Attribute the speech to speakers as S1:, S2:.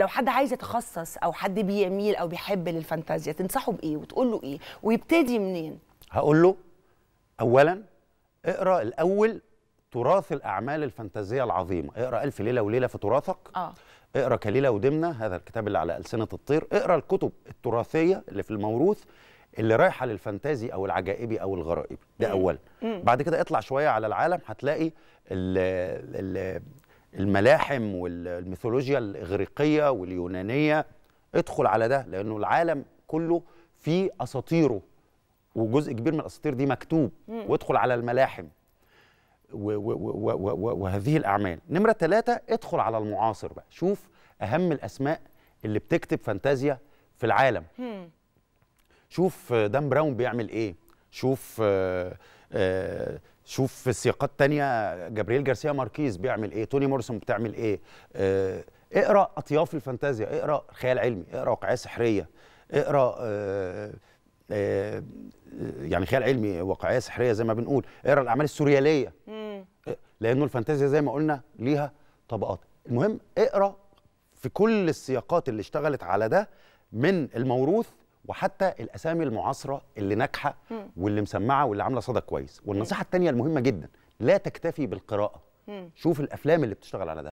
S1: لو حد عايز يتخصص او حد بيميل او بيحب للفانتازيا تنصحه بايه وتقول له ايه ويبتدي منين هقول له اولا اقرا الاول تراث الاعمال الفانتازيه العظيمه اقرا الف ليله وليله في تراثك اه اقرا كليله ودمنه هذا الكتاب اللي على السنه الطير اقرا الكتب التراثيه اللي في الموروث اللي رايحه للفانتازي او العجائبي او الغرائبي ده اولا بعد كده اطلع شويه على العالم هتلاقي ال ال الملاحم والميثولوجيا الاغريقيه واليونانيه ادخل على ده لانه العالم كله فيه اساطيره وجزء كبير من الاساطير دي مكتوب وادخل على الملاحم وهذه الاعمال نمره ثلاثة ادخل على المعاصر بقى شوف اهم الاسماء اللي بتكتب فانتازيا في العالم شوف دان براون بيعمل ايه شوف آه، آه، شوف في سياقات تانية جابرييل جارسيا ماركيز بيعمل ايه توني مورسون بتعمل ايه آه، اقرا اطياف الفانتازيا اقرا خيال علمي اقرا واقعيه سحريه اقرا يعني خيال علمي واقعيه سحريه زي ما بنقول اقرا الاعمال السورياليه إيه، لانه الفانتازيا زي ما قلنا ليها طبقات المهم اقرا في كل السياقات اللي اشتغلت على ده من الموروث وحتى الاسامي المعاصره اللي ناجحه واللي مسمعه واللي عامله صدى كويس والنصيحه الثانيه المهمه جدا لا تكتفي بالقراءه شوف الافلام اللي بتشتغل على ده